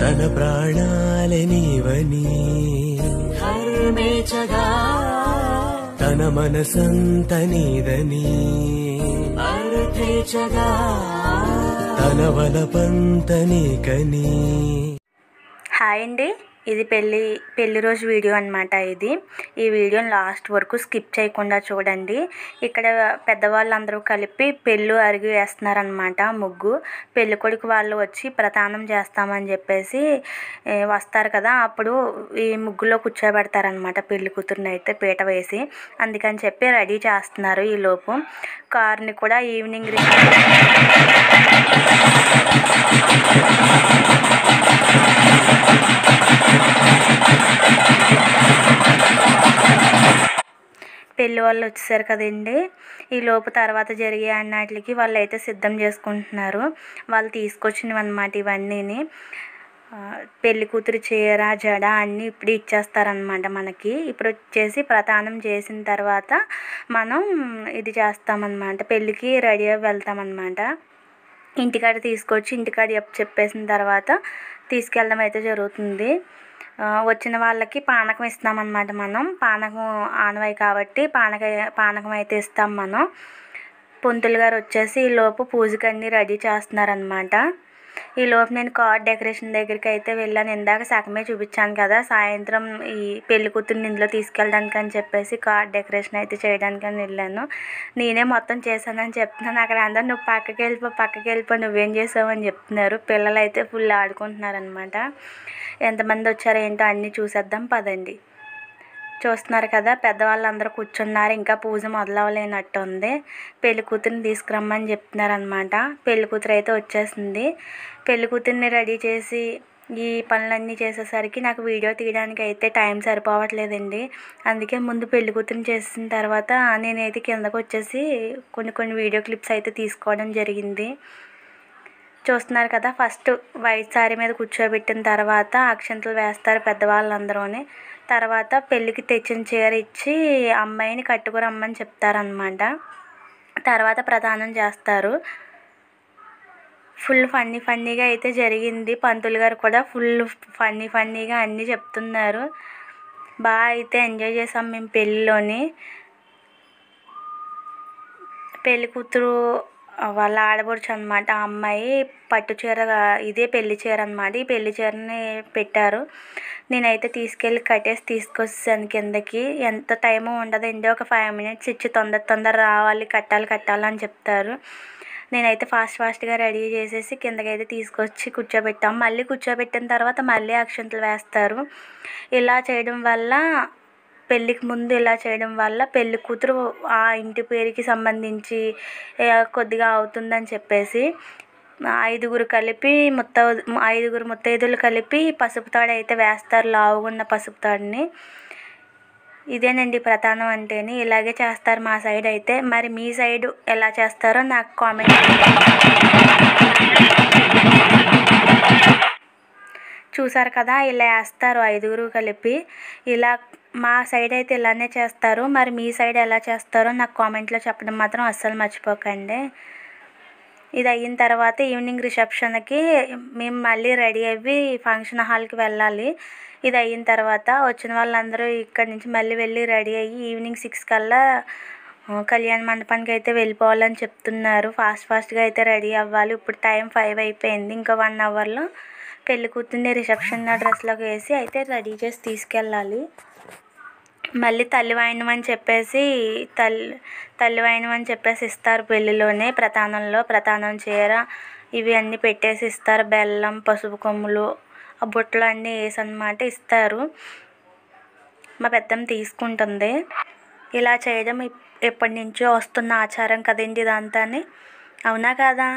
తన ప్రాణాలనివని హర్మేచగా తన మనసంత నీదని అర్థేచగా తన వలపంత నీకని హాయ్ అండి ఇది పెళ్ళి పెళ్ళి రోజు వీడియో అనమాట ఇది ఈ వీడియోని లాస్ట్ వరకు స్కిప్ చేయకుండా చూడండి ఇక్కడ పెద్దవాళ్ళందరూ కలిపి పెళ్ళు అరిగి వేస్తున్నారనమాట ముగ్గు పెళ్ళి కొడుకు వాళ్ళు వచ్చి ప్రదానం చేస్తామని చెప్పేసి వస్తారు కదా అప్పుడు ఈ ముగ్గులో కూర్చోబెడతారనమాట పెళ్లి కూతురుని అయితే పీట వేసి అందుకని చెప్పి రెడీ చేస్తున్నారు ఈ లోపు కార్ని కూడా ఈవినింగ్ రికార్డ్ పెళ్ళి వాళ్ళు వచ్చేసారు కదండి ఈ లోపు తర్వాత జరిగే అన్నట్లకి వాళ్ళు అయితే సిద్ధం చేసుకుంటున్నారు వాళ్ళు తీసుకొచ్చినవి అనమాట ఇవన్నీని పెళ్లి కూతురు చీర జడ అన్నీ ఇప్పుడు ఇచ్చేస్తారనమాట మనకి ఇప్పుడు వచ్చేసి ప్రధానం చేసిన తర్వాత మనం ఇది చేస్తామన్నమాట పెళ్ళికి రెడీ అయ్యి వెళ్తామన్నమాట ఇంటికాడ తీసుకొచ్చి ఇంటికాడ చెప్పేసిన తర్వాత తీసుకెళ్ళడం అయితే జరుగుతుంది వచ్చిన వాళ్ళకి పానకం ఇస్తున్నాం మనం పానకం ఆనవాయి కాబట్టి పానక పానకం అయితే ఇస్తాం మనం పొంతులు గారు వచ్చేసి ఈ లోపు పూజకన్నీ రెడీ చేస్తున్నారనమాట ఈ లోపు నేను కార్డ్ డెకరేషన్ దగ్గరికి అయితే వెళ్ళాను ఇందాక సగమే చూపించాను కదా సాయంత్రం ఈ పెళ్లి కూతుర్ని ఇందులో తీసుకెళ్ళడానికి అని చెప్పేసి కార్డ్ డెకరేషన్ అయితే చేయడానికి అని వెళ్ళాను నేనే మొత్తం చేశానని చెప్తున్నాను అక్కడ అందరు నువ్వు పక్కకి వెళ్ళిపో పక్కకి వెళ్ళిపో నువ్వేం చేసావు అని చెప్తున్నారు పిల్లలు అయితే ఫుల్ ఆడుకుంటున్నారనమాట ఎంతమంది వచ్చారో ఏంటో అన్నీ చూసేద్దాం పదండి చూస్తున్నారు కదా పెద్దవాళ్ళు అందరూ కూర్చున్నారు ఇంకా పూజ మొదలవ్వలేనట్టు ఉంది పెళ్లి తీసుకురమ్మని చెప్తున్నారనమాట పెళ్లి కూతురు అయితే వచ్చేసింది పెళ్లి రెడీ చేసి ఈ పనులన్నీ చేసేసరికి నాకు వీడియో తీయడానికి అయితే టైం సరిపోవట్లేదండి అందుకే ముందు పెళ్లి చేసిన తర్వాత నేనైతే కిందకు వచ్చేసి కొన్ని కొన్ని వీడియో క్లిప్స్ అయితే తీసుకోవడం జరిగింది చూస్తున్నారు కదా ఫస్ట్ వైట్ శారీ మీద కూర్చోబెట్టిన తర్వాత అక్షంతలు వేస్తారు పెద్దవాళ్ళందరూ తర్వాత పెళ్ళికి తెచ్చిన చీర ఇచ్చి అమ్మాయిని కట్టుకురమ్మని చెప్తారనమాట తర్వాత ప్రదానం చేస్తారు ఫుల్ ఫన్నీ ఫన్నీగా అయితే జరిగింది పంతులు గారు కూడా ఫుల్ ఫన్నీ ఫన్నీగా అన్నీ చెప్తున్నారు బాగా అయితే ఎంజాయ్ చేసాం మేము పెళ్ళిలోని పెళ్ళి కూతురు వాళ్ళ ఆడపడుచు అనమాట ఆ అమ్మాయి పట్టు చీర ఇదే పెళ్లి చీర అనమాట ఈ పెళ్లి చీరని పెట్టారు నేనైతే తీసుకెళ్ళి కట్టేసి తీసుకొచ్చేసాను కిందకి ఎంత టైము ఉండదండి ఒక ఫైవ్ మినిట్స్ ఇచ్చి తొందర తొందర రావాలి కట్టాలి కట్టాలి అని చెప్తారు నేనైతే ఫాస్ట్ ఫాస్ట్గా రెడీ చేసేసి కిందకైతే తీసుకొచ్చి కూర్చోబెట్టాము మళ్ళీ కూర్చోబెట్టిన తర్వాత మళ్ళీ అక్షంతలు వేస్తారు ఇలా చేయడం వల్ల పెళ్ళికి ముందు ఇలా చేయడం వల్ల పెళ్ళి కూతురు ఆ ఇంటి పేరుకి సంబంధించి కొద్దిగా అవుతుందని చెప్పేసి ఐదుగురు కలిపి ముత్త ఐదుగురు ముత్తైదులు కలిపి పసుపు తాడు అయితే వేస్తారు లావుగున్న పసుపు తాడుని ఇదేనండి ప్రధానం అంటేని ఇలాగే చేస్తారు మా సైడ్ అయితే మరి మీ సైడ్ ఎలా చేస్తారో నాకు కామెంట్ చూసారు కదా ఇలా వేస్తారు ఐదుగురు కలిపి ఇలా మా సైడ్ అయితే ఇలానే చేస్తారు మరి మీ సైడ్ ఎలా చేస్తారో నాకు కామెంట్లో చెప్పడం మాత్రం అస్సలు మర్చిపోకండి ఇది అయిన తర్వాత ఈవినింగ్ రిసెప్షన్కి మేము మళ్ళీ రెడీ అయ్యి ఫంక్షన్ హాల్కి వెళ్ళాలి ఇది అయిన తర్వాత వచ్చిన వాళ్ళందరూ ఇక్కడి నుంచి మళ్ళీ వెళ్ళి రెడీ అయ్యి ఈవినింగ్ సిక్స్ కల్లా కళ్యాణ మండపానికి అయితే వెళ్ళిపోవాలని చెప్తున్నారు ఫాస్ట్ ఫాస్ట్గా అయితే రెడీ అవ్వాలి ఇప్పుడు టైం ఫైవ్ అయిపోయింది ఇంకా వన్ అవర్లో పెళ్లి కూతుర్ని రిసెప్షన్ డ్రెస్లోకి వేసి అయితే రెడీ చేసి తీసుకెళ్ళాలి మళ్ళీ తల్లి అని చెప్పేసి తల్లి తల్లివాయినం అని చెప్పేసి ఇస్తారు పెళ్ళిలోనే ప్రతానంలో ప్రతానం చీర ఇవి అన్నీ పెట్టేసి ఇస్తారు బెల్లం పసుపు కొమ్ములు ఆ బుట్టలు అన్నీ వేసి అనమాట ఇస్తారు మా పెద్దమ్మ తీసుకుంటుంది ఇలా చేయడం ఎప్పటి నుంచో వస్తున్న ఆచారం కదండి ఇదంతా అవునా కాదా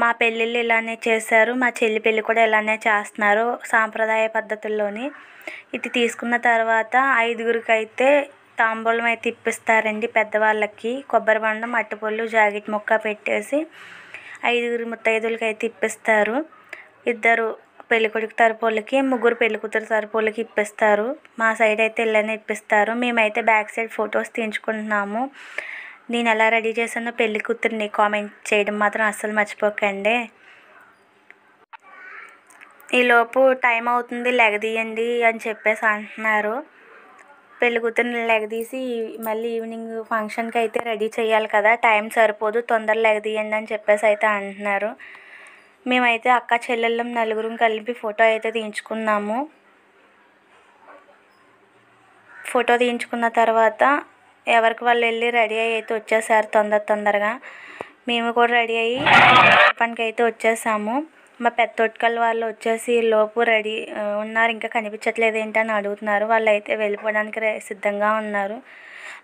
మా పెళ్ళిళ్ళు ఇలానే చేశారు మా చెల్లి పెళ్ళి కూడా ఇలానే చేస్తున్నారు సాంప్రదాయ పద్ధతుల్లోని ఇది తీసుకున్న తర్వాత ఐదుగురికి అయితే తాంబూలం అయితే ఇప్పిస్తారండి పెద్దవాళ్ళకి కొబ్బరి బండం అట్టుపళ్ళు జాకెట్ ముక్క పెట్టేసి ఐదుగురి ముత్తైదులకి అయితే ఇప్పిస్తారు ఇద్దరు పెళ్ళికొడుకు తరపులకి ముగ్గురు పెళ్ళికూతురు తరపులకి ఇప్పిస్తారు మా సైడ్ అయితే ఇళ్ళనే ఇప్పిస్తారు మేమైతే బ్యాక్ సైడ్ ఫొటోస్ తీయించుకుంటున్నాము నేను ఎలా రెడీ చేశానో పెళ్లి కూతురిని కామెంట్ చేయడం మాత్రం అస్సలు మర్చిపోకండి ఈలోపు టైం అవుతుంది లెగదీయండి అని చెప్పేసి అంటున్నారు పెళ్లి కూతురిని లెగదీసి మళ్ళీ ఈవినింగ్ ఫంక్షన్కి అయితే రెడీ చేయాలి కదా టైం సరిపోదు తొందరగా లెగదీయండి అని చెప్పేసి అయితే అంటున్నారు మేమైతే అక్క చెల్లెళ్ళం నలుగురం కలిపి ఫోటో అయితే తీయించుకున్నాము ఫోటో తీయించుకున్న తర్వాత ఎవరికి వాళ్ళు వెళ్ళి రెడీ అయ్యి అయితే వచ్చేసారు తొందర తొందరగా మేము కూడా రెడీ అయ్యి పనికి అయితే వచ్చేసాము మా పెద్ద తొట్టుకల్ వాళ్ళు వచ్చేసి లోపు రెడీ ఉన్నారు ఇంకా కనిపించట్లేదు ఏంటని అడుగుతున్నారు వాళ్ళు అయితే వెళ్ళిపోవడానికి సిద్ధంగా ఉన్నారు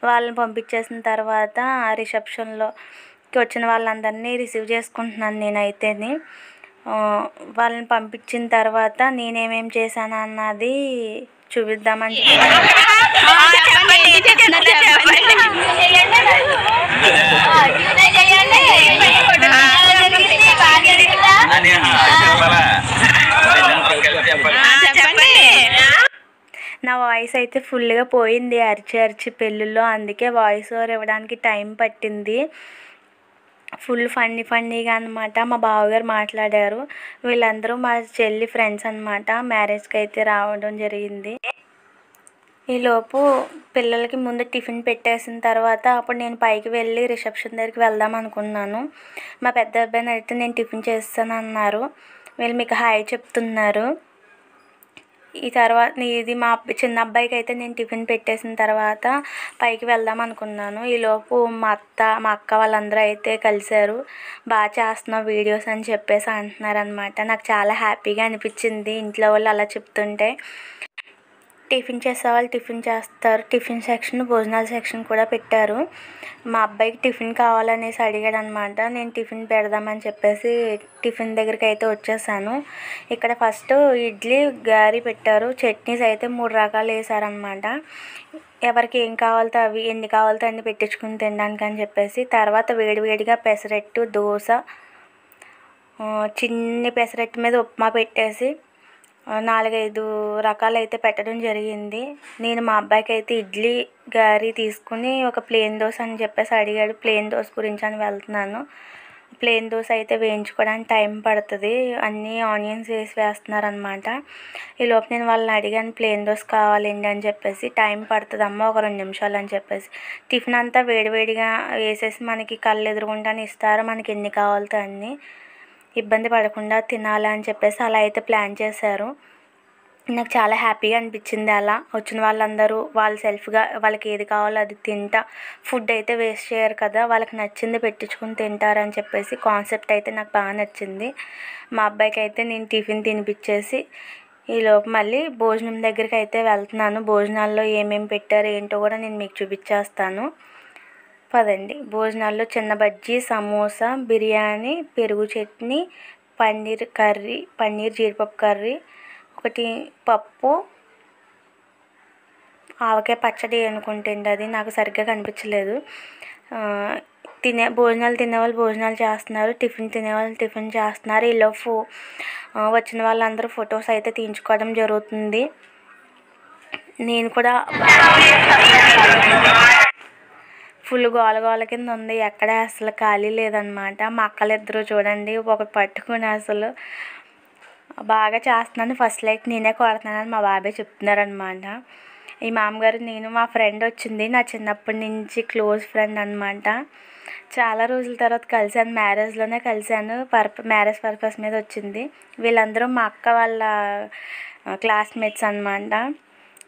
వాళ్ళని పంపించేసిన తర్వాత రిసెప్షన్లోకి వచ్చిన వాళ్ళందరినీ రిసీవ్ చేసుకుంటున్నాను నేనైతేని వాళ్ళని పంపించిన తర్వాత నేను చేశాను అన్నది చూపిద్దామని నా వాయిస్ అయితే ఫుల్గా పోయింది అరిచి అరిచి పెళ్ళిలో అందుకే వాయిస్ ఓవర్ ఇవ్వడానికి టైం పట్టింది ఫుల్ ఫన్నీ ఫన్నీగా అనమాట మా బావగారు మాట్లాడారు వీళ్ళందరూ మా చెల్లి ఫ్రెండ్స్ అనమాట మ్యారేజ్కి అయితే రావడం జరిగింది ఈలోపు పిల్లలకి ముందు టిఫిన్ పెట్టేసిన తర్వాత అప్పుడు నేను పైకి వెళ్ళి రిసెప్షన్ దగ్గరికి వెళ్దాం అనుకున్నాను మా పెద్ద అబ్బాయిని అయితే నేను టిఫిన్ చేస్తాను అన్నారు వీళ్ళు మీకు హాయ్ చెప్తున్నారు ఈ తర్వాత ఇది మా చిన్న అబ్బాయికి అయితే నేను టిఫిన్ పెట్టేసిన తర్వాత పైకి వెళ్దాం అనుకున్నాను ఈలోపు మా అత్త మా అక్క వాళ్ళందరూ అయితే కలిశారు బాగా చేస్తున్నావు వీడియోస్ అని చెప్పేసి అంటున్నారు అనమాట నాకు చాలా హ్యాపీగా అనిపించింది ఇంట్లో వాళ్ళు అలా చెప్తుంటే టిఫిన్ చేసే వాళ్ళు టిఫిన్ చేస్తారు టిఫిన్ సెక్షన్ భోజనాల సెక్షన్ కూడా పెట్టారు మా అబ్బాయికి టిఫిన్ కావాలనేసి అడిగాడు అనమాట నేను టిఫిన్ పెడదామని చెప్పేసి టిఫిన్ దగ్గరికి అయితే వచ్చేసాను ఇక్కడ ఫస్ట్ ఇడ్లీ గారి పెట్టారు చట్నీస్ అయితే మూడు రకాలు వేసారనమాట ఎవరికి ఏం కావాలతో అవి ఎన్ని కావాలతో అన్ని పెట్టించుకుని తినడానికి అని చెప్పేసి తర్వాత వేడివేడిగా పెసరట్టు దోశ చిన్ని పెసరట్టు మీద ఉప్మా పెట్టేసి నాలుగైదు రకాలు అయితే పెట్టడం జరిగింది నేను మా అబ్బాయికి అయితే ఇడ్లీ గారె తీసుకుని ఒక ప్లేన్ దోశ అని చెప్పేసి అడిగాడు ప్లేన్ దోశ గురించి అని వెళ్తున్నాను ప్లేన్ దోశ అయితే వేయించుకోవడానికి టైం పడుతుంది అన్నీ ఆనియన్స్ వేసి వేస్తున్నారనమాట లోపు నేను వాళ్ళని అడిగాను ప్లేన్ దోశ కావాలండి అని చెప్పేసి టైం అమ్మ ఒక రెండు నిమిషాలు అని చెప్పేసి టిఫిన్ అంతా వేడివేడిగా వేసేసి మనకి కళ్ళు ఎదురుగుండానే ఇస్తారు మనకి ఎన్ని కావాలతో అన్నీ ఇబ్బంది పడకుండా తినాలి అని చెప్పేసి అలా అయితే ప్లాన్ చేశారు నాకు చాలా హ్యాపీగా అనిపించింది అలా వచ్చిన వాళ్ళందరూ వాళ్ళు సెల్ఫ్గా వాళ్ళకి ఏది కావాలో అది తింటా ఫుడ్ అయితే వేస్ట్ చేయరు కదా వాళ్ళకి నచ్చింది పెట్టించుకుని తింటారని చెప్పేసి కాన్సెప్ట్ అయితే నాకు బాగా నచ్చింది మా అబ్బాయికి అయితే నేను టిఫిన్ తినిపించేసి ఈలోపు మళ్ళీ భోజనం దగ్గరికి అయితే వెళ్తున్నాను భోజనాల్లో ఏమేమి పెట్టారు ఏంటో కూడా నేను మీకు చూపించేస్తాను పదండి భోజనాల్లో చిన్న బజ్జీ సమోసా బిర్యానీ పెరుగు చట్నీ పన్నీర్ కర్రీ పన్నీర్ జీడిపప్పు కర్రీ ఒకటి పప్పు ఆవకాయ పచ్చడి అనుకుంటుంది అది నాకు సరిగ్గా కనిపించలేదు తినే భోజనాలు తినేవాళ్ళు భోజనాలు చేస్తున్నారు టిఫిన్ తినేవాళ్ళు టిఫిన్ చేస్తున్నారు ఇలా ఫో వచ్చిన వాళ్ళందరూ ఫొటోస్ అయితే తీయించుకోవడం జరుగుతుంది నేను కూడా ఫుల్ గోల గోల కింద ఉంది ఎక్కడ అసలు ఖాళీ లేదనమాట మా ఇద్దరు చూడండి ఒక పట్టుకుని అసలు బాగా చేస్తున్నాను ఫస్ట్ లైట్ నేనే కొడుతున్నానని మా బాబాయ్ చెప్తున్నారనమాట ఈ మామగారు నేను మా ఫ్రెండ్ వచ్చింది నా చిన్నప్పటి నుంచి క్లోజ్ ఫ్రెండ్ అనమాట చాలా రోజుల తర్వాత కలిశాను మ్యారేజ్లోనే కలిశాను పర్ప మ్యారేజ్ పర్పస్ మీద వచ్చింది వీళ్ళందరూ మా అక్క వాళ్ళ క్లాస్మేట్స్ అనమాట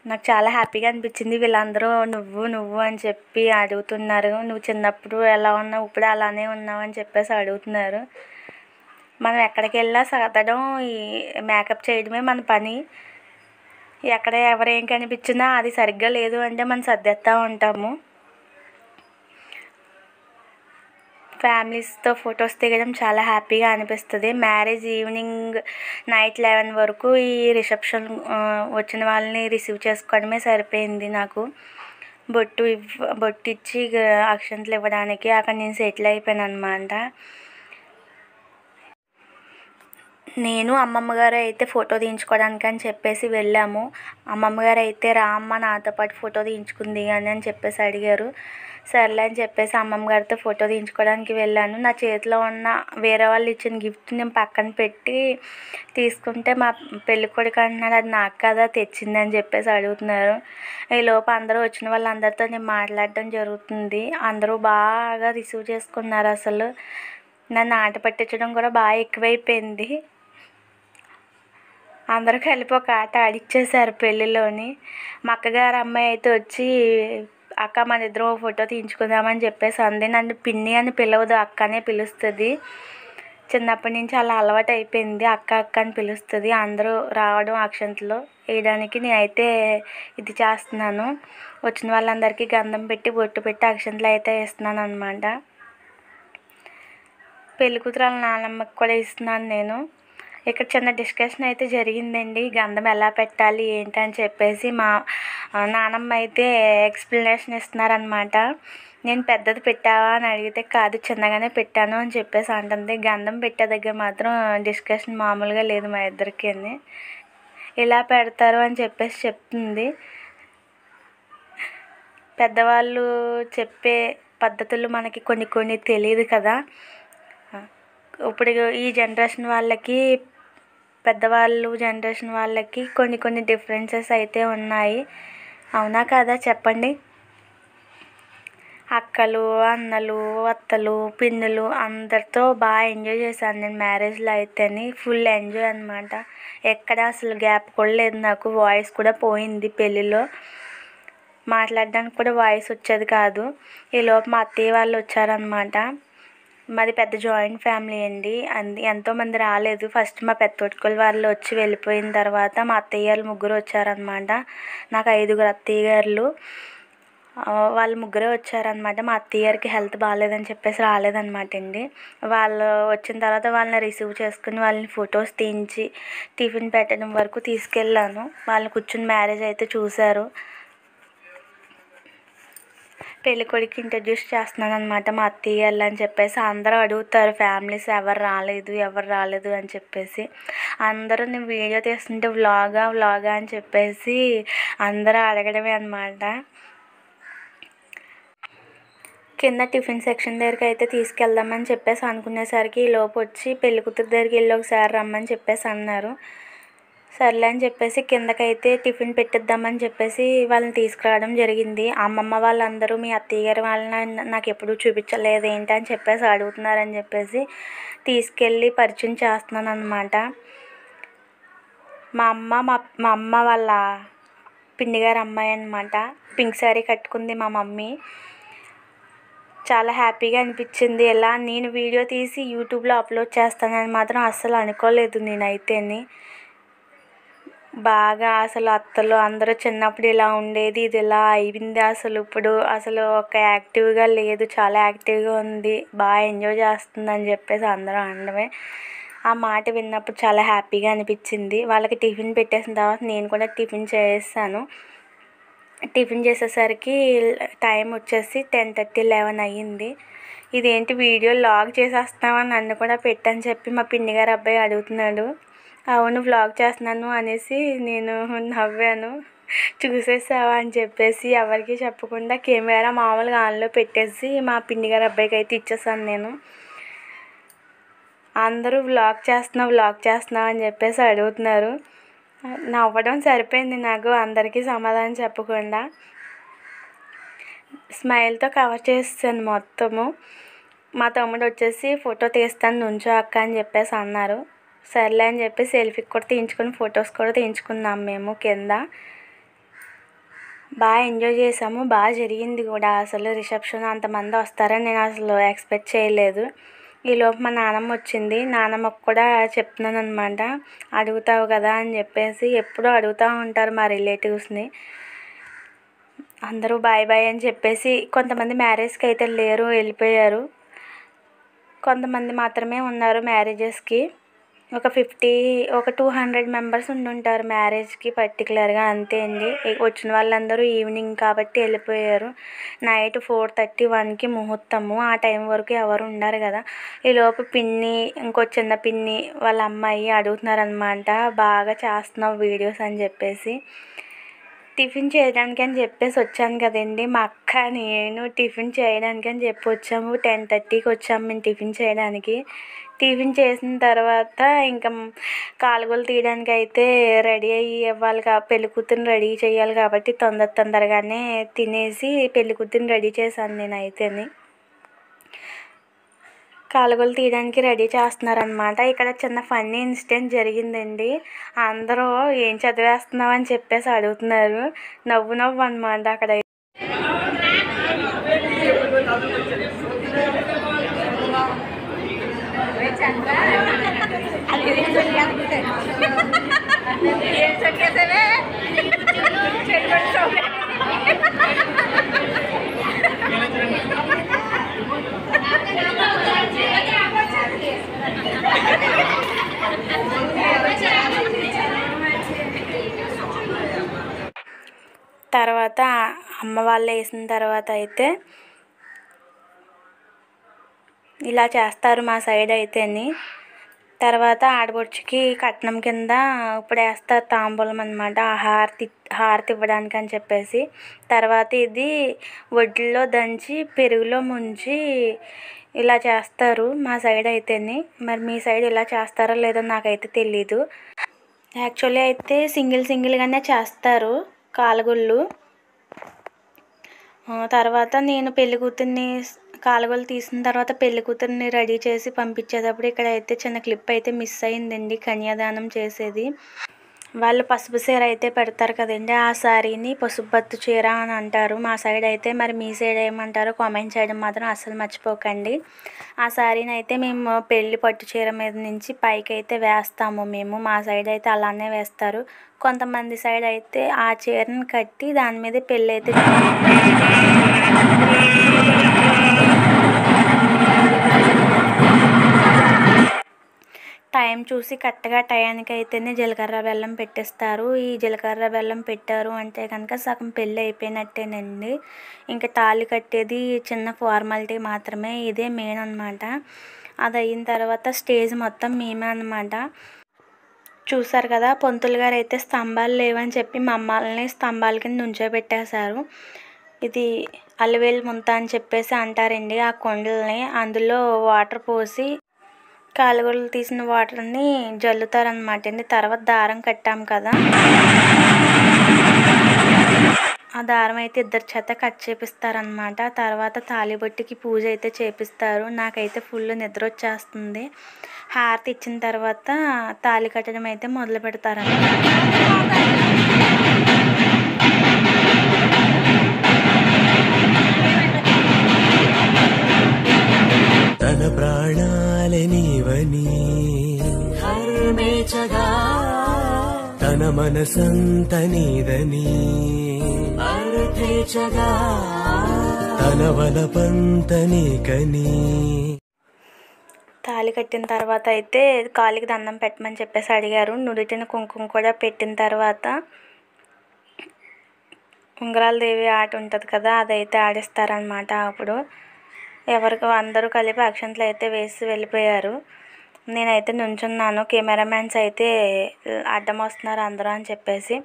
నాకు చాలా హ్యాపీగా అనిపించింది వీళ్ళందరూ నువ్వు నువ్వు అని చెప్పి అడుగుతున్నారు నువ్వు చిన్నప్పుడు ఎలా ఉన్నావు ఇప్పుడు అలానే ఉన్నావు అని చెప్పేసి అడుగుతున్నారు మనం ఎక్కడికి వెళ్ళా సర్దడం ఈ మేకప్ చేయడమే మన పని ఎక్కడ ఎవరేం కనిపించినా అది సరిగ్గా లేదు అంటే మనం సర్దేస్తూ ఉంటాము ఫ్యామిలీస్తో ఫొటోస్ దిగడం చాలా హ్యాపీగా అనిపిస్తుంది మ్యారేజ్ ఈవినింగ్ నైట్ లెవెన్ వరకు ఈ రిసెప్షన్ వచ్చిన వాళ్ళని రిసీవ్ చేసుకోవడమే సరిపోయింది నాకు బొట్టు ఇవ్వ బొట్టు ఇచ్చి అక్షంతలు ఇవ్వడానికి అక్కడ నేను సెటిల్ అయిపోయాను అనమాట నేను అమ్మమ్మ గారు అయితే ఫోటో తీయించుకోవడానికి అని చెప్పేసి వెళ్ళాము అమ్మమ్మ గారు అయితే రామ్మ నాతో పాటు ఫోటో తీయించుకుంది అని అని చెప్పేసి అడిగారు సర్లే అని చెప్పేసి అమ్మమ్మ గారితో ఫోటో తీయించుకోవడానికి వెళ్ళాను నా చేతిలో ఉన్న వేరే వాళ్ళు ఇచ్చిన గిఫ్ట్ నేను పక్కన పెట్టి తీసుకుంటే మా పెళ్ళి కొడుకు అంటున్నాడు అది నాకు కదా తెచ్చిందని చెప్పేసి అడుగుతున్నారు ఈ లోపు అందరూ వచ్చిన వాళ్ళందరితో నేను మాట్లాడడం జరుగుతుంది అందరూ బాగా రిసీవ్ చేసుకున్నారు అసలు నన్ను ఆట పట్టించడం కూడా బాగా ఎక్కువైపోయింది అందరూ కలిపి ఒక ఆట ఆడిచ్చేసారు పెళ్ళిలోని మా అక్కగారు అమ్మాయి అయితే వచ్చి అక్క మన ఇద్దరు ఫోటో తీయించుకుందామని చెప్పేసి అంది నన్ను పిన్ని అని పిలవదు అక్కనే పిలుస్తుంది చిన్నప్పటి నుంచి అలా అలవాటు అయిపోయింది అక్క అక్క అని పిలుస్తుంది అందరూ రావడం అక్షంతలో వేయడానికి నేనైతే ఇది చేస్తున్నాను వచ్చిన వాళ్ళందరికీ గంధం పెట్టి బొట్టు పెట్టి అక్షంతలు అయితే వేస్తున్నాను అనమాట పెళ్ళికూతురాల నానమ్మకి కూడా ఇస్తున్నాను నేను ఇక్కడ చిన్న డిస్కషన్ అయితే జరిగిందండి గంధం ఎలా పెట్టాలి ఏంటని చెప్పేసి మా నానమ్మ అయితే ఎక్స్ప్లెనేషన్ ఇస్తున్నారనమాట నేను పెద్దది పెట్టావా అని అడిగితే కాదు చిన్నగానే పెట్టాను అని చెప్పేసి అంటుంది గంధం పెట్టే దగ్గర మాత్రం డిస్కషన్ మామూలుగా లేదు మా ఇద్దరికి ఇలా పెడతారు అని చెప్పేసి చెప్తుంది పెద్దవాళ్ళు చెప్పే పద్ధతులు మనకి కొన్ని కొన్ని తెలియదు కదా ఇప్పుడు ఈ జనరేషన్ వాళ్ళకి పెద్దవాళ్ళు జనరేషన్ వాళ్ళకి కొన్ని కొన్ని డిఫరెన్సెస్ అయితే ఉన్నాయి అవునా కాదా చెప్పండి అక్కలు అన్నలు అత్తలు పిన్నులు అందరితో బాగా ఎంజాయ్ చేశాను నేను మ్యారేజ్లో అయితేని ఫుల్ ఎంజాయ్ అనమాట ఎక్కడ అసలు గ్యాప్ కూడా లేదు నాకు వాయిస్ కూడా పోయింది పెళ్ళిలో మాట్లాడడానికి కూడా వాయిస్ వచ్చేది కాదు ఈలోపు మా అత్తయ్య వాళ్ళు వచ్చారనమాట మాది పెద్ద జాయింట్ ఫ్యామిలీ అండి అంది ఎంతోమంది రాలేదు ఫస్ట్ మా పెద్ద పెద్దోడికోళ్ళ వాళ్ళు వచ్చి వెళ్ళిపోయిన తర్వాత మా అత్తయ్య వాళ్ళు ముగ్గురు వచ్చారనమాట నాకు ఐదుగురు అత్తయ్య గారులు వాళ్ళు ముగ్గురే వచ్చారనమాట మా అత్తయ్య గారికి హెల్త్ బాగాలేదని చెప్పేసి రాలేదనమాట అండి వాళ్ళు వచ్చిన తర్వాత వాళ్ళని రిసీవ్ చేసుకుని వాళ్ళని ఫొటోస్ తీయించి టిఫిన్ పెట్టడం వరకు తీసుకెళ్ళాను వాళ్ళు కూర్చుని మ్యారేజ్ అయితే చూశారు పెళ్ళికొడికి ఇంట్రడ్యూస్ చేస్తున్నాను అనమాట మా అత్తయ్య అని చెప్పేసి అందరూ అడుగుతారు ఫ్యామిలీస్ ఎవరు రాలేదు ఎవరు రాలేదు అని చెప్పేసి అందరూ నేను వీడియో తీస్తుంటే వ్లాగా వ్లాగా అని చెప్పేసి అందరూ అడగడమే అనమాట కింద టిఫిన్ సెక్షన్ దగ్గరికి అయితే తీసుకెళ్దామని చెప్పేసి అనుకునేసరికి లోపు వచ్చి పెళ్ళికూతురు దగ్గరికి వెళ్ళి ఒకసారి రమ్మని చెప్పేసి అన్నారు సర్లే అని చెప్పేసి కిందకైతే టిఫిన్ పెట్టిద్దామని చెప్పేసి వాళ్ళని తీసుకురావడం జరిగింది అమ్మమ్మ వాళ్ళందరూ మీ అత్తయ్య గారి వాళ్ళని నాకు ఎప్పుడు చూపించలేదు ఏంటి అని చెప్పేసి అడుగుతున్నారని చెప్పేసి తీసుకెళ్ళి పరిచయం చేస్తున్నాను అనమాట మా అమ్మ మా మా అమ్మ వాళ్ళ పిండి గారి అమ్మాయి అనమాట పింక్ శారీ కట్టుకుంది మా మమ్మీ చాలా హ్యాపీగా అనిపించింది ఎలా నేను వీడియో తీసి యూట్యూబ్లో అప్లోడ్ చేస్తానని మాత్రం అస్సలు అనుకోలేదు నేనైతేని బాగా అసలు అత్తలు అందరూ చిన్నప్పుడు ఇలా ఉండేది ఇది ఇలా అయింది అసలు ఇప్పుడు అసలు ఒక యాక్టివ్గా లేదు చాలా యాక్టివ్గా ఉంది బాగా ఎంజాయ్ చేస్తుంది అని చెప్పేసి అందరూ అనడమే ఆ మాట విన్నప్పుడు చాలా హ్యాపీగా అనిపించింది వాళ్ళకి టిఫిన్ పెట్టేసిన తర్వాత నేను కూడా టిఫిన్ చేసాను టిఫిన్ చేసేసరికి టైం వచ్చేసి టెన్ థర్టీ లెవెన్ అయ్యింది ఇదేంటి వీడియో లాగ్ అని నన్ను కూడా పెట్టని చెప్పి మా పిన్ని గారు అబ్బాయి అడుగుతున్నాడు అవును వ్లాగ్ చేస్తున్నాను అనేసి నేను నవ్వాను చూసేసావా అని చెప్పేసి ఎవరికి చెప్పకుండా కెమెరా మామూలుగా ఆన్లో పెట్టేసి మా పిండి గారి అబ్బాయికి అయితే ఇచ్చేసాను నేను అందరూ వ్లాగ్ చేస్తున్నావు బ్లాగ్ చేస్తున్నావు అని చెప్పేసి అడుగుతున్నారు నవ్వడం సరిపోయింది నాకు అందరికీ సమాధానం చెప్పకుండా స్మైల్తో కవర్ చేస్తాను మొత్తము మా తమ్ముడు వచ్చేసి ఫోటో తీస్తాను నుంచో అక్క అని చెప్పేసి అన్నారు సర్లే అని చెప్పి సెల్ఫీకి కూడా తీయించుకొని ఫొటోస్ కూడా తీయించుకున్నాం మేము కింద బాగా ఎంజాయ్ చేసాము బాగా జరిగింది కూడా అసలు రిసెప్షన్ అంతమంది వస్తారని నేను అసలు ఎక్స్పెక్ట్ చేయలేదు ఈలోపు మా నానమ్మ వచ్చింది నానమ్మకు కూడా చెప్తున్నాను అనమాట అడుగుతావు కదా అని చెప్పేసి ఎప్పుడూ అడుగుతూ ఉంటారు మా రిలేటివ్స్ని అందరూ బాయ్ బాయ్ అని చెప్పేసి కొంతమంది మ్యారేజ్కి అయితే లేరు వెళ్ళిపోయారు కొంతమంది మాత్రమే ఉన్నారు మ్యారేజెస్కి ఒక ఫిఫ్టీ ఒక టూ హండ్రెడ్ మెంబర్స్ ఉండుంటారు మ్యారేజ్కి పర్టికులర్గా అంతే అండి వచ్చిన వాళ్ళందరూ ఈవినింగ్ కాబట్టి వెళ్ళిపోయారు నైట్ ఫోర్ థర్టీ వన్కి ముహూర్తము ఆ టైం వరకు ఎవరు ఉండరు కదా ఈలోపు పిన్ని ఇంకో చిన్న పిన్ని వాళ్ళ అమ్మాయి అడుగుతున్నారనమాట బాగా చేస్తున్నావు వీడియోస్ అని చెప్పేసి టిఫిన్ చేయడానికి అని చెప్పేసి వచ్చాను కదండి మా అక్క నేను టిఫిన్ చేయడానికి అని చెప్పి వచ్చాము టెన్ థర్టీకి వచ్చాము మేము టిఫిన్ చేయడానికి టిఫిన్ చేసిన తర్వాత ఇంకా కాలుగోలు తీయడానికి అయితే రెడీ అయ్యి ఇవ్వాలి కా పెళ్ళికూతురుని రెడీ చేయాలి కాబట్టి తొందర తొందరగానే తినేసి పెళ్ళికూతురుని రెడీ చేశాను నేనైతేని కాలుగోలు తీయడానికి రెడీ చేస్తున్నారనమాట ఇక్కడ చిన్న ఫన్నీ ఇన్సిడెంట్ జరిగిందండి అందరూ ఏం చదివేస్తున్నావు అని చెప్పేసి అడుగుతున్నారు నవ్వు నవ్వు అనమాట అక్కడ ఏం వాళ్ళు వేసిన తర్వాత అయితే ఇలా చేస్తారు మా సైడ్ అయితేని తర్వాత ఆడబొచ్చుకి కట్నం కింద ఇప్పుడు వేస్తారు తాంబూలం అనమాట హారతి హారతి ఇవ్వడానికి అని చెప్పేసి తర్వాత ఇది వడ్లలో దంచి పెరుగులో ముంచి ఇలా చేస్తారు మా సైడ్ అయితేని మరి మీ సైడ్ ఇలా చేస్తారో లేదో నాకైతే తెలీదు యాక్చువల్లీ అయితే సింగిల్ సింగిల్గానే చేస్తారు కాలుగుళ్ళు తర్వాత నేను పెళ్ళికూతుర్ని కాలువలు తీసిన తర్వాత పెళ్ళికూతుర్ని రెడీ చేసి పంపించేటప్పుడు ఇక్కడైతే చిన్న క్లిప్ అయితే మిస్ అయిందండి కన్యాదానం చేసేది వాళ్ళు పసుపు చీర అయితే పెడతారు కదండి ఆ శారీని పసుపు బత్తు చీర అని అంటారు మా సైడ్ అయితే మరి మీ సైడ్ ఏమంటారో కామెంట్ చేయడం మాత్రం అసలు మర్చిపోకండి ఆ శారీని అయితే మేము పెళ్ళి పట్టు చీర మీద నుంచి పైకి అయితే వేస్తాము మేము మా సైడ్ అయితే అలానే వేస్తారు కొంతమంది సైడ్ అయితే ఆ చీరను కట్టి దాని మీద పెళ్ళి అయితే టైం చూసి కరెక్ట్గా టయానికి అయితేనే జీలకర్ర బెల్లం పెట్టేస్తారు ఈ జీలకర్ర బెల్లం పెట్టారు అంటే కనుక సగం పెళ్ళి అయిపోయినట్టేనండి ఇంకా తాళి కట్టేది చిన్న ఫార్మాలిటీ మాత్రమే ఇదే మెయిన్ అనమాట అది అయిన తర్వాత స్టేజ్ మొత్తం మేమే అనమాట చూసారు కదా పొంతులు గారు అయితే స్తంభాలు లేవని చెప్పి మమ్మల్ని స్తంభాల కింద ఉంచోబెట్టేశారు ఇది అలివేలు ముంత అని చెప్పేసి అంటారండి ఆ కొండల్ని అందులో వాటర్ పోసి కాలుగోడలు తీసిన వాటర్ని జల్లుతారు అనమాట అండి తర్వాత దారం కట్టాం కదా ఆ దారం అయితే ఇద్దరి చేత కట్ చేపిస్తారనమాట తర్వాత తాలిబొట్టికి పూజ అయితే చేపిస్తారు నాకైతే ఫుల్ నిద్ర వచ్చేస్తుంది హారతి ఇచ్చిన తర్వాత తాలి కట్టడం అయితే మొదలు పెడతారనమాట అనమాట ಗಾಲೆ ನೀವನಿ ಹರ್ಮೇಚಗ ತನ ಮನಸಂತ ನೀದನಿ తాళి కట్టిన తర్వాత అయితే కాలికి దండం పెట్టమని చెప్పేసి అడిగారు నుడిటిన కుంకుమ కూడా పెట్టిన తర్వాత ఉంగరాల దేవి ఆట ఉంటుంది కదా అదైతే ఆడిస్తారనమాట అప్పుడు ఎవరికి అందరూ కలిపి అక్షంతలు అయితే వేసి వెళ్ళిపోయారు నేనైతే నుంచున్నాను కెమెరామ్యాన్స్ అయితే అడ్డం వస్తున్నారు అందరూ అని చెప్పేసి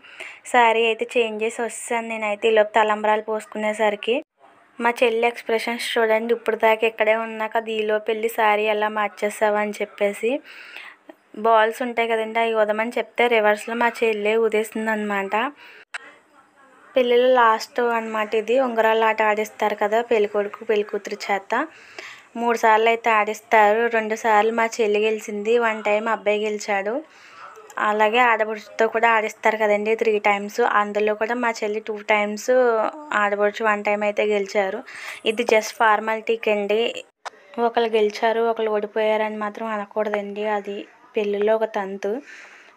శారీ అయితే చేంజ్ చేసి వస్తాను నేనైతే ఈలోపు తలంబరాలు పోసుకునేసరికి మా చెల్లి ఎక్స్ప్రెషన్స్ చూడండి ఇప్పుడు దాకా ఇక్కడే ఉన్నాక దీలోపు వెళ్ళి శారీ ఎలా మార్చేసావు అని చెప్పేసి బాల్స్ ఉంటాయి కదండి అవి ఉదమని చెప్తే రివర్స్లో మా చెల్లె ఊదేస్తుంది అనమాట పెళ్ళిలో లాస్ట్ అనమాట ఇది ఉంగరాలు ఆట ఆడిస్తారు కదా పెళ్ళికొడుకు పెళ్ళికూతురు చేత మూడు సార్లు అయితే ఆడిస్తారు రెండు సార్లు మా చెల్లి గెలిచింది వన్ టైం అబ్బాయి గెలిచాడు అలాగే ఆడబడుచుతో కూడా ఆడిస్తారు కదండి త్రీ టైమ్స్ అందులో కూడా మా చెల్లి టూ టైమ్స్ ఆడబడుచు వన్ టైం అయితే గెలిచారు ఇది జస్ట్ ఫార్మాలిటీకి అండి ఒకళ్ళు గెలిచారు ఒకళ్ళు ఓడిపోయారని మాత్రం అనకూడదండి అది పెళ్ళిలో ఒక తంతు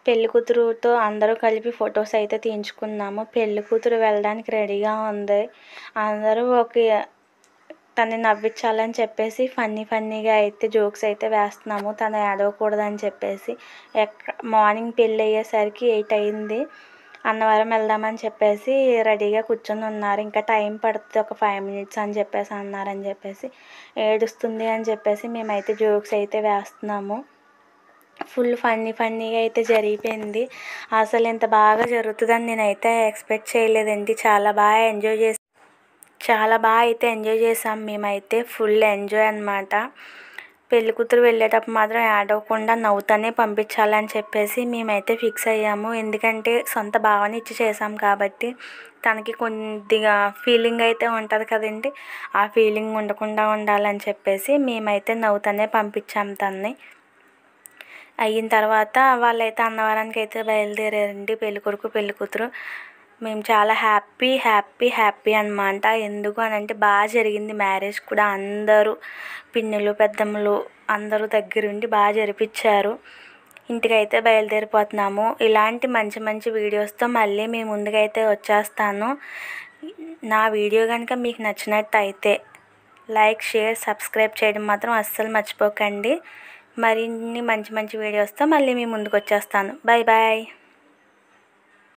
పెళ్లి కూతురుతో అందరూ కలిపి ఫొటోస్ అయితే తీయించుకున్నాము పెళ్లి కూతురు వెళ్ళడానికి రెడీగా ఉంది అందరూ ఒక తనని నవ్వించాలని చెప్పేసి ఫన్నీ ఫన్నీగా అయితే జోక్స్ అయితే వేస్తున్నాము తను ఏడవకూడదని చెప్పేసి ఎక్క మార్నింగ్ పెళ్ళి అయ్యేసరికి ఎయిట్ అయింది అన్నవరం వెళ్దామని చెప్పేసి రెడీగా కూర్చొని ఉన్నారు ఇంకా టైం పడుతుంది ఒక ఫైవ్ మినిట్స్ అని చెప్పేసి అన్నారని చెప్పేసి ఏడుస్తుంది అని చెప్పేసి మేమైతే జోక్స్ అయితే వేస్తున్నాము ఫుల్ ఫన్నీ ఫన్నీగా అయితే జరిగిపోయింది అసలు ఇంత బాగా జరుగుతుందని నేనైతే ఎక్స్పెక్ట్ చేయలేదండి చాలా బాగా ఎంజాయ్ చేసి చాలా బాగా అయితే ఎంజాయ్ చేసాం మేమైతే ఫుల్ ఎంజాయ్ అనమాట పెళ్లి కూతురు వెళ్ళేటప్పుడు మాత్రం అవ్వకుండా నవ్వుతానే పంపించాలని చెప్పేసి మేమైతే ఫిక్స్ అయ్యాము ఎందుకంటే సొంత భావన ఇచ్చి చేసాం కాబట్టి తనకి కొద్దిగా ఫీలింగ్ అయితే ఉంటుంది కదండి ఆ ఫీలింగ్ ఉండకుండా ఉండాలని చెప్పేసి మేమైతే నవ్వుతానే పంపించాం తన్ని అయిన తర్వాత వాళ్ళైతే అన్నవరానికి అయితే బయలుదేరారండి పెళ్ళికొడుకు పెళ్ళికూతురు మేము చాలా హ్యాపీ హ్యాపీ హ్యాపీ అనమాట ఎందుకు అని అంటే బాగా జరిగింది మ్యారేజ్ కూడా అందరూ పిన్నులు పెద్దమ్మలు అందరూ దగ్గరుండి బాగా జరిపించారు ఇంటికైతే బయలుదేరిపోతున్నాము ఇలాంటి మంచి మంచి వీడియోస్తో మళ్ళీ మీ ముందుకైతే వచ్చేస్తాను నా వీడియో కనుక మీకు నచ్చినట్టు అయితే లైక్ షేర్ సబ్స్క్రైబ్ చేయడం మాత్రం అస్సలు మర్చిపోకండి మరిన్ని మంచి మంచి వీడియోస్తో మళ్ళీ మీ ముందుకు వచ్చేస్తాను బాయ్ బాయ్